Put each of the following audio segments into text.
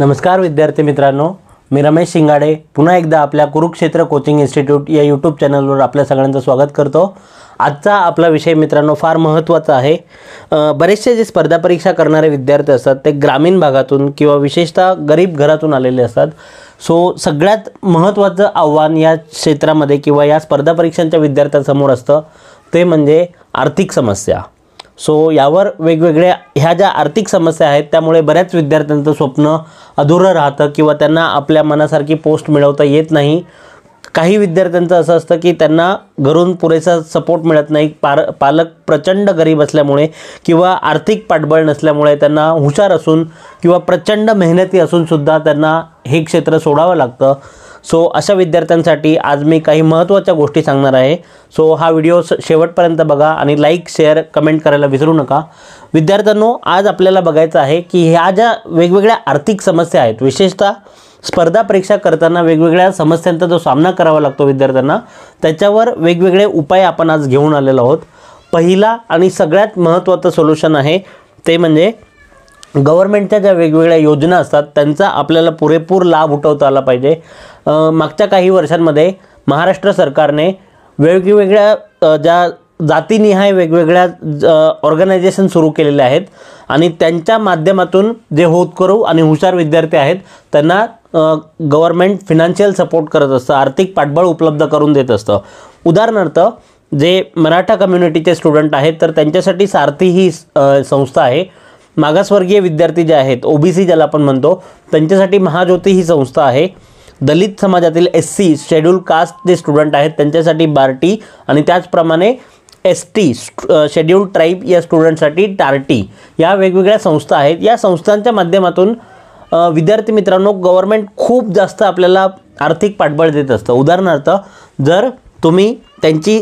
नमस्कार विद्यार्थी मित्रांनो मी रमेश शिंगाडे पुन्हा एकदा आपल्या कुरुक्षेत्र कोचिंग इन्स्टिट्यूट या यूट्यूब चॅनलवर आपल्या सगळ्यांचं स्वागत करतो आजचा आपला विषय मित्रांनो फार महत्त्वाचा आहे बरेचसे जे स्पर्धा परीक्षा करणारे विद्यार्थी असतात ते ग्रामीण भागातून किंवा विशेषतः गरीब घरातून आलेले असतात सो सगळ्यात महत्त्वाचं आव्हान या क्षेत्रामध्ये किंवा या स्पर्धा परीक्षांच्या विद्यार्थ्यांसमोर असतं ते म्हणजे आर्थिक समस्या सो यावर वेगवेगळ्या ह्या ज्या आर्थिक समस्या आहेत त्यामुळे बऱ्याच विद्यार्थ्यांचं स्वप्न अधुरं राहतं किंवा त्यांना आपल्या मनासारखी पोस्ट मिळवता येत नाही काही विद्यार्थ्यांचं असं असतं की त्यांना घरून पुरेसा सपोर्ट मिळत नाही पार पालक प्रचंड गरीब असल्यामुळे किंवा आर्थिक पाठबळ नसल्यामुळे त्यांना हुशार असून किंवा प्रचंड मेहनती असूनसुद्धा त्यांना हे क्षेत्र सोडावं लागतं सो अशा विद्यार्थ्यांसाठी आज मी काही महत्त्वाच्या गोष्टी सांगणार आहे सो हा व्हिडिओ शेवटपर्यंत बघा आणि लाईक शेअर कमेंट करायला विसरू नका विद्यार्थ्यांनो आज आपल्याला बघायचं आहे की ह्या ज्या वेगवेगळ्या आर्थिक समस्या आहेत विशेषतः स्पर्धा परीक्षा करताना वेगवेगळ्या समस्यांचा जो सामना करावा लागतो विद्यार्थ्यांना त्याच्यावर वेगवेगळे उपाय आपण आज घेऊन आलेलो आहोत पहिला आणि सगळ्यात महत्त्वाचं सोल्युशन आहे ते म्हणजे गव्हर्मेंटच्या ज्या वेगवेगळ्या योजना असतात त्यांचा आपल्याला पुरेपूर लाभ उठवता आला पाहिजे मागच्या काही वर्षांमध्ये महाराष्ट्र सरकारने वेगवेगळ्या ज्या जातीनिहाय वेगवेगळ्या ऑर्गनायझेशन सुरू केलेल्या आहेत आणि त्यांच्या माध्यमातून जे होतकरू आणि हुशार विद्यार्थी आहेत त्यांना गव्हर्मेंट फिनान्शियल सपोर्ट करत असतं आर्थिक पाठबळ उपलब्ध करून देत असतं उदाहरणार्थ जे मराठा कम्युनिटीचे स्टुडंट आहेत तर त्यांच्यासाठी सारथी ही संस्था आहे मागासवर्गीय विद्यार्थी जे आहेत ओबीसी ज्याला आपण म्हणतो त्यांच्यासाठी महाज्योती ही संस्था आहे दलित समाजातील एस सी शेड्यूल कास्ट जे स्टुडंट आहेत त्यांच्यासाठी बार्टी आणि त्याचप्रमाणे एस टी शेड्यूल ट्राईब या स्टुडंटसाठी टार्टी या वेगवेगळ्या संस्था आहेत या संस्थांच्या माध्यमातून विद्यार्थी मित्रांनो गव्हर्मेंट खूप जास्त आपल्याला आर्थिक पाठबळ देत असतं उदाहरणार्थ जर तुम्ही त्यांची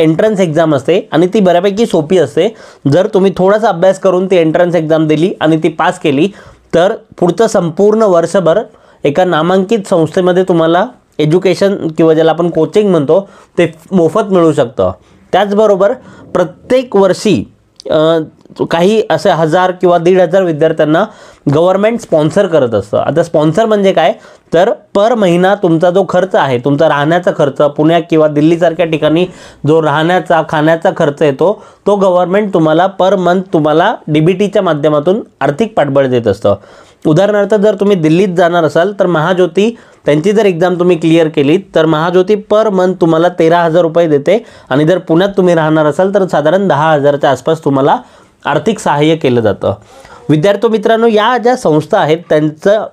एंट्रन्स एक्झाम असते आणि ती बऱ्यापैकी सोपी असते जर तुम्ही थोडासा अभ्यास करून ती एंट्रन्स एक्झाम दिली आणि ती पास केली तर पुढचं संपूर्ण वर्षभर एका नामांकित संस्थेमध्ये तुम्हाला एज्युकेशन किंवा ज्याला आपण कोचिंग म्हणतो ते मोफत मिळू शकतं त्याचबरोबर प्रत्येक वर्षी काही असे हजार किंवा दीड हजार विद्यार्थ्यांना गव्हर्मेंट स्पॉन्सर करत असतं आता स्पॉन्सर म्हणजे काय तर पर महिना तुमचा जो खर्च आहे तुमचा राहण्याचा खर्च पुण्यात किंवा दिल्लीसारख्या ठिकाणी जो राहण्याचा खाण्याचा खर्च येतो तो गव्हर्मेंट तुम्हाला पर मंथ तुम्हाला डी बी टीच्या माध्यमातून आर्थिक पाठबळ देत असतं उदाहरणार्थ जर तुम्ही दिल्लीत जाणार असाल तर महाज्योती त्यांची जर एक्झाम तुम्ही क्लिअर केली तर महाज्योती पर मंथ तुम्हाला तेरा हजार रुपये देते आणि जर पुण्यात तुम्ही राहणार असाल तर साधारण दहा हजारच्या आसपास तुम्हाला आर्थिक सहाय्य केलं जातं विद्यार्थी मित्रांनो या ज्या संस्था आहेत त्यांचं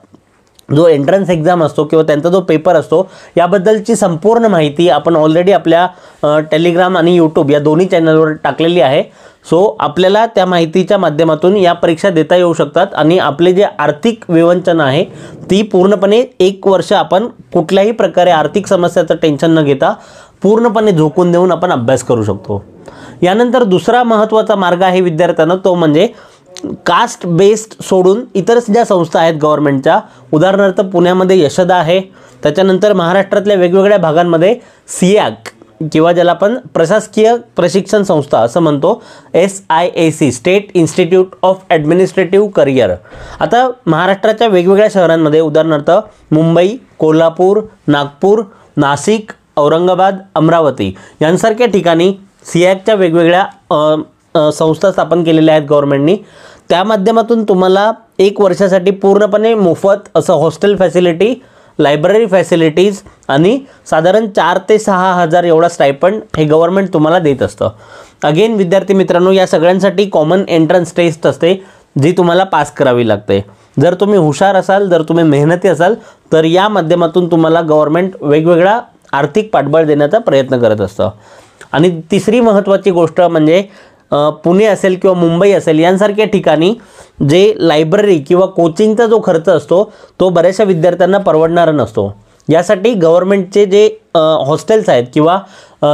जो एंट्रन्स एक्झाम असतो किंवा त्यांचा जो पेपर असतो याबद्दलची संपूर्ण माहिती आपण ऑलरेडी आपल्या टेलिग्राम आणि यूट्यूब या दोन्ही चॅनलवर टाकलेली आहे सो आपल्याला त्या माहितीच्या माध्यमातून या परीक्षा देता येऊ शकतात आणि आपले जे आर्थिक विवंचन आहे ती पूर्णपणे एक वर्ष आपण कुठल्याही प्रकारे आर्थिक समस्याचं टेन्शन न घेता पूर्णपणे झोकून देऊन आपण अभ्यास करू शकतो यानंतर दुसरा महत्त्वाचा मार्ग आहे विद्यार्थ्यांना तो म्हणजे कास्ट बेस्ड सोडून इतर ज्या संस्था आहेत गव्हर्नमेंटच्या उदाहरणार्थ पुण्यामध्ये यशदा आहे त्याच्यानंतर महाराष्ट्रातल्या वेगवेगळ्या भागांमध्ये सियाक किंवा ज्याला आपण प्रशासकीय प्रशिक्षण संस्था असं म्हणतो S I A C state institute of administrative career आता महाराष्ट्राच्या वेगवेगळ्या शहरांमध्ये उदाहरणार्थ मुंबई कोल्हापूर नागपूर नाशिक औरंगाबाद अमरावती यांसारख्या ठिकाणी सीएकच्या वेगवेगळ्या संस्था स्थापन केलेल्या आहेत गव्हर्मेंटनी त्या माध्यमातून तुम्हाला एक वर्षासाठी पूर्णपणे मोफत असं हॉस्टेल फॅसिलिटी लायब्ररी फॅसिलिटीज आणि साधारण चार ते सहा हजार एवढा स्टायपंड हे गव्हर्नमेंट तुम्हाला देत असतं अगेन विद्यार्थी मित्रांनो या सगळ्यांसाठी कॉमन एंट्रन्स टेस्ट असते जी तुम्हाला पास करावी लागते जर तुम्ही हुशार असाल जर तुम्ही मेहनती असाल तर या माध्यमातून तुम्हाला गव्हर्नमेंट वेगवेगळा आर्थिक पाठबळ देण्याचा प्रयत्न करत असतं आणि तिसरी महत्त्वाची गोष्ट म्हणजे पुणे असेल किंवा मुंबई असेल यांसारख्या ठिकाणी जे लायब्ररी किंवा कोचिंगचा जो खर्च असतो तो बऱ्याचशा विद्यार्थ्यांना परवडणारा नसतो यासाठी गव्हर्मेंटचे जे हॉस्टेल्स आहेत किंवा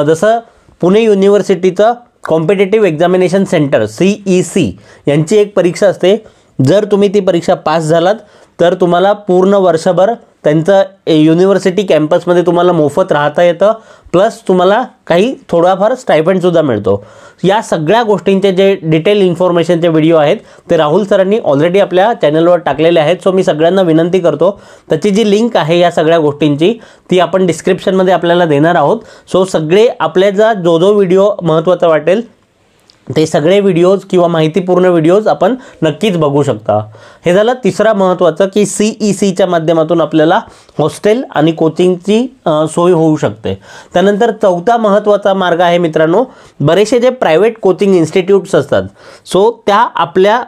जसं पुणे युनिव्हर्सिटीचं competitive examination centre C E C यांची एक परीक्षा असते जर तुम्ही ती परीक्षा पास झालात तर तुम्हाला पूर्ण वर्षभर त्यांचं युनिव्हर्सिटी कॅम्पसमध्ये तुम्हाला मोफत राहता येतं प्लस तुम्हाला काही थोडाफार स्टायफंडसुद्धा मिळतो या सगळ्या गोष्टींचे जे डिटेल इन्फॉर्मेशनचे व्हिडिओ आहेत ते राहुल सरांनी ऑलरेडी आपल्या चॅनलवर टाकलेले आहेत सो मी सगळ्यांना विनंती करतो त्याची जी लिंक आहे या सगळ्या गोष्टींची ती आपण डिस्क्रिप्शनमध्ये आपल्याला देणार आहोत सो सगळे आपल्याचा जो जो व्हिडिओ महत्त्वाचा वाटेल ते सगळे व्हिडिओज किंवा माहितीपूर्ण व्हिडिओज आपण नक्कीच बघू शकता हे झालं तिसरा महत्त्वाचं की सी ई e सीच्या माध्यमातून आपल्याला हॉस्टेल आणि कोचिंगची सोय होऊ शकते त्यानंतर चौथा महत्त्वाचा मार्ग आहे मित्रांनो बरेचसे जे प्रायव्हेट कोचिंग इन्स्टिट्यूट्स असतात सो त्या आपल्या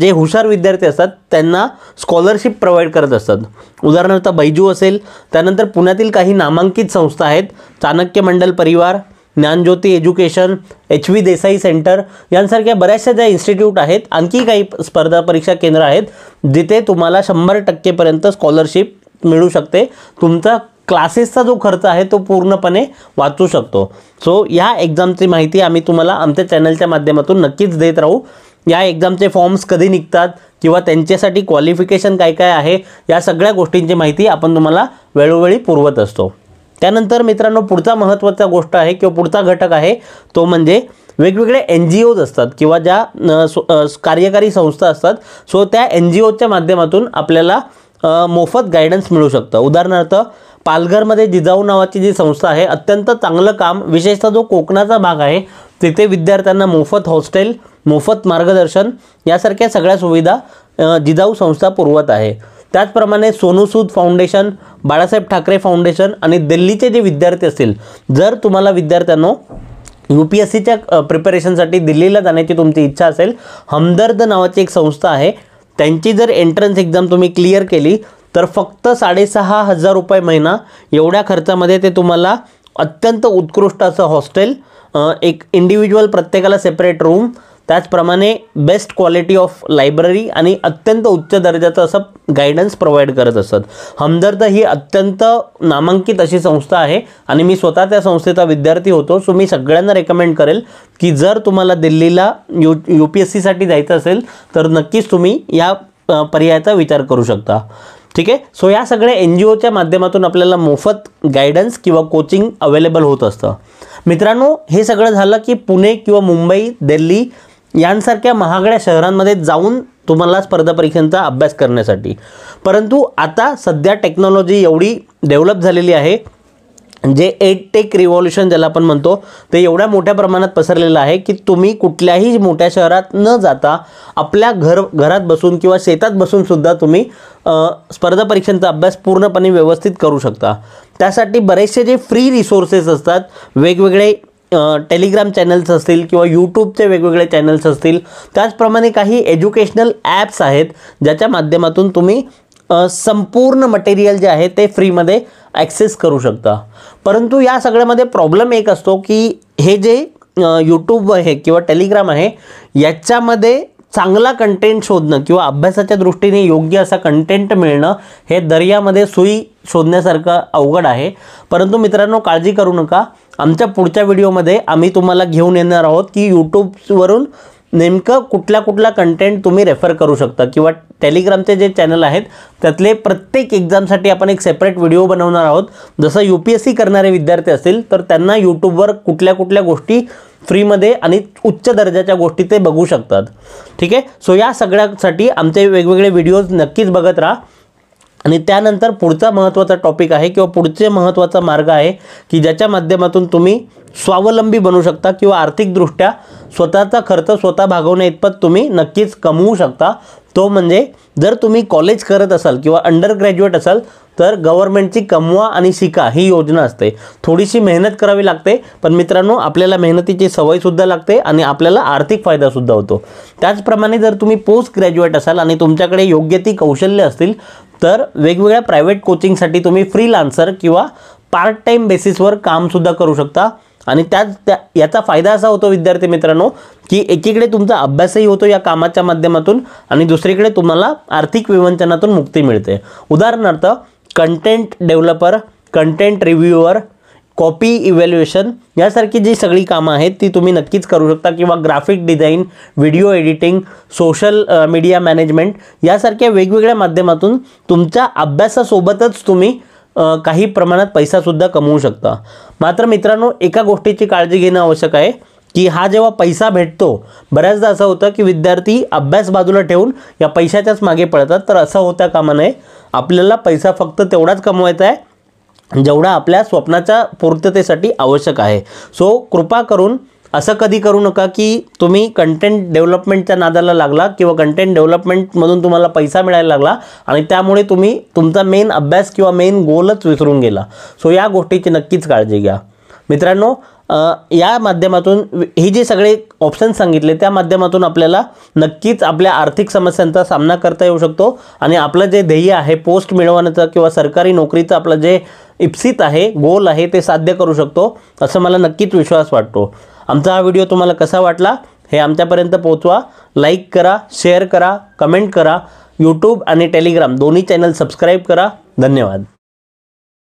जे हुशार विद्यार्थी असतात त्यांना स्कॉलरशिप प्रोव्हाइड करत असतात उदाहरणार्थ बैजू असेल त्यानंतर पुण्यातील काही नामांकित संस्था आहेत Chanakya Mandal Pariwar Dnyanjyoti education H V Desai centre यांसारख्या बऱ्याचशा ज्या इन्स्टिट्यूट आहेत आणखी काही स्पर्धा परीक्षा केंद्र आहेत जिथे तुम्हाला शंभर टक्केपर्यंत स्कॉलरशिप मिळू शकते तुमचा क्लासेसचा जो खर्च आहे तो पूर्णपणे वाचू शकतो सो ह्या एक्झामची माहिती आम्ही तुम्हाला आमच्या चॅनलच्या माध्यमातून नक्कीच देत राहू या एक्झामचे फॉर्म्स कधी निघतात किंवा त्यांच्यासाठी क्वालिफिकेशन काय काय आहे या सगळ्या गोष्टींची माहिती आपण तुम्हाला वेळोवेळी पुरवत असतो त्यानंतर मित्रांनो पुढचा महत्त्वाचा गोष्ट आहे किंवा पुढचा घटक आहे तो म्हणजे वेगवेगळे एन जी ओज असतात किंवा ज्या कार्यकारी संस्था असतात सो त्या एन जी ओच्या माध्यमातून आपल्याला मोफत गायडन्स मिळू शकतं उदाहरणार्थ पालघरमध्ये जिजाऊ नावाची जी संस्था आहे अत्यंत चांगलं काम विशेषतः जो कोकणाचा भाग आहे तिथे विद्यार्थ्यांना मोफत हॉस्टेल मोफत मार्गदर्शन यासारख्या सगळ्या सुविधा जिजाऊ संस्था पुरवत आहे त्याचप्रमाणे सोनू सूद फाउंडेशन बाळासाहेब ठाकरे फाउंडेशन आणि दिल्लीचे जे विद्यार्थी असतील जर तुम्हाला विद्यार्थ्यांनो यू पी एस सीच्या प्रिपरेशनसाठी दिल्लीला जाण्याची तुमची इच्छा असेल हमदर्द नावाची एक संस्था आहे त्यांची जर एंट्रन्स एक्झाम तुम्ही क्लिअर केली तर फक्त साडेसहा हजार रुपये महिना एवढ्या खर्चामध्ये ते तुम्हाला अत्यंत उत्कृष्ट असं हॉस्टेल एक इंडिव्हिज्युअल प्रत्येकाला सेपरेट रूम त्याचप्रमाणे बेस्ट क्वालिटी ऑफ लायब्ररी आणि अत्यंत उच्च दर्जाचं असं गायडन्स प्रोव्हाइड करत असत हमदर्द ही अत्यंत नामांकित अशी संस्था आहे आणि मी स्वतः त्या संस्थेचा विद्यार्थी होतो सो मी सगळ्यांना रेकमेंड करेल की जर तुम्हाला दिल्लीला यू यू पी एस सीसाठी जायचं असेल तर नक्कीच तुम्ही या पर्यायाचा विचार करू शकता ठीक आहे सो या सगळ्या एन जी ओच्या माध्यमातून आपल्याला मोफत गायडन्स किंवा कोचिंग अवेलेबल होत असतं मित्रांनो हे सगळं झालं की पुणे किंवा मुंबई दिल्ली यांसारख्या महागड्या शहरांमध्ये जाऊन तुम्हाला स्पर्धा परीक्षांचा अभ्यास करण्यासाठी परंतु आता सध्या टेक्नॉलॉजी एवढी डेव्हलप झालेली आहे जे एट टेक रिव्हॉल्युशन ज्याला आपण म्हणतो ते एवढ्या मोठ्या प्रमाणात पसरलेलं आहे की तुम्ही कुठल्याही मोठ्या शहरात न जाता आपल्या घर घरात बसून किंवा शेतात बसूनसुद्धा तुम्ही स्पर्धा परीक्षांचा अभ्यास पूर्णपणे व्यवस्थित करू शकता त्यासाठी बरेचसे जे फ्री रिसोर्सेस असतात वेगवेगळे टेलिग्राम चॅनल्स असतील किंवा यूट्यूबचे वेगवेगळे चॅनल्स असतील त्याचप्रमाणे काही एज्युकेशनल ॲप्स आहेत ज्याच्या माध्यमातून तुम्ही संपूर्ण मटेरियल जे आहे ते फ्रीमध्ये ॲक्सेस करू शकता परंतु या सगळ्यामध्ये प्रॉब्लेम एक असतो की हे जे यूट्यूब आहे किंवा टेलिग्राम आहे याच्यामध्ये चांगला कंटेंट शोधणं किंवा अभ्यासाच्या दृष्टीने योग्य असा कंटेंट मिळणं हे दर्यामध्ये सुई शोधण्यासारखं अवघड आहे परंतु मित्रांनो काळजी करू नका आमच्या पुढच्या व्हिडिओमध्ये आम्ही तुम्हाला घेऊन येणार आहोत की यूट्यूबवरून नेमकं कुठल्या कुठला कंटेंट तुम्ही रेफर करू शकता किंवा टेलिग्रामचे जे चॅनल आहेत त्यातले प्रत्येक एक्झामसाठी आपण एक सेपरेट व्हिडिओ बनवणार आहोत जसं यू पी एस सी करणारे विद्यार्थी असतील तर त्यांना यूट्यूबवर कुठल्या कुठल्या गोष्टी फ्रीमध्ये आणि उच्च दर्जाच्या गोष्टी ते बघू शकतात ठीक आहे सो या सगळ्यासाठी आमचे वेगवेगळे व्हिडिओज नक्कीच बघत राहा आणि त्यानंतर पुढचा महत्त्वाचा टॉपिक आहे किंवा पुढचे महत्त्वाचा मार्ग आहे की ज्याच्या माध्यमातून तुम्ही स्वावलंबी बनू शकता किंवा आर्थिकदृष्ट्या स्वतःचा खर्च स्वतः भागवण्या इतपत तुम्ही नक्कीच कमवू शकता तो म्हणजे जर तुम्ही कॉलेज करत असाल किंवा अंडर ग्रॅज्युएट असाल तर गव्हर्नमेंटची कमवा आणि शिका ही योजना असते थोडीशी मेहनत करावी लागते पण मित्रांनो आपल्याला मेहनतीची सवयसुद्धा लागते आणि आपल्याला आर्थिक फायदासुद्धा होतो त्याचप्रमाणे जर तुम्ही पोस्ट ग्रॅज्युएट असाल आणि तुमच्याकडे योग्य ती कौशल्य असतील तर वेगवेगळ्या प्रायव्हेट कोचिंगसाठी तुम्ही फ्रीलान्सर किंवा पार्ट टाईम बेसिसवर कामसुद्धा करू शकता आणि त्यात त्या याचा फायदा असा होतो विद्यार्थी मित्रांनो की एकीकडे तुमचा अभ्यासही होतो या कामाच्या माध्यमातून आणि दुसरीकडे तुम्हाला आर्थिक विवंचनातून मुक्ती मिळते उदाहरणार्थ content developer content reviewer copy evaluation यासारखी जी सगळी कामं आहेत ती तुम्ही नक्कीच करू शकता किंवा graphic design video editing social media management यासारख्या वेगवेगळ्या माध्यमातून तुमच्या अभ्यासासोबतच तुम्ही काही प्रमाणात पैसासुद्धा कमवू शकता मात्र मित्रांनो एका गोष्टीची काळजी घेणं आवश्यक आहे की हा जेव्हा पैसा भेटतो बऱ्याचदा असं होतं की विद्यार्थी अभ्यास बाजूला ठेवून या पैशाच्याच मागे पळतात तर असं होता कामा नये आपल्याला पैसा फक्त तेवढाच कमवायचा आहे जेवढा आपल्या स्वप्नाच्या पूर्ततेसाठी आवश्यक आहे सो कृपा करून असं कधी करू नका की तुम्ही कंटेंट डेव्हलपमेंटच्या नादाला लागला किंवा कंटेंट डेव्हलपमेंटमधून तुम्हाला पैसा मिळायला लागला आणि त्यामुळे तुम्ही तुमचा मेन अभ्यास किंवा मेन गोलच विसरून गेला सो या गोष्टीची नक्कीच काळजी घ्या मित्रांनो या माध्यमातून हे जे सगळे ऑप्शन्स सांगितले त्या माध्यमातून आपल्याला नक्कीच आपल्या आर्थिक समस्यांचा सामना करता येऊ शकतो आणि आपलं जे ध्येय आहे पोस्ट मिळवण्याचं किंवा सरकारी नोकरीचं आपलं जे इप्सित आहे गोल आहे ते साध्य करू शकतो असं मला नक्कीच विश्वास वाटतो आमचा हा व्हिडिओ तुम्हाला कसा वाटला हे आमच्यापर्यंत पोहोचवा लाईक करा शेअर करा कमेंट करा यूट्यूब आणि टेलिग्राम दोन्ही चॅनल सबस्क्राईब करा धन्यवाद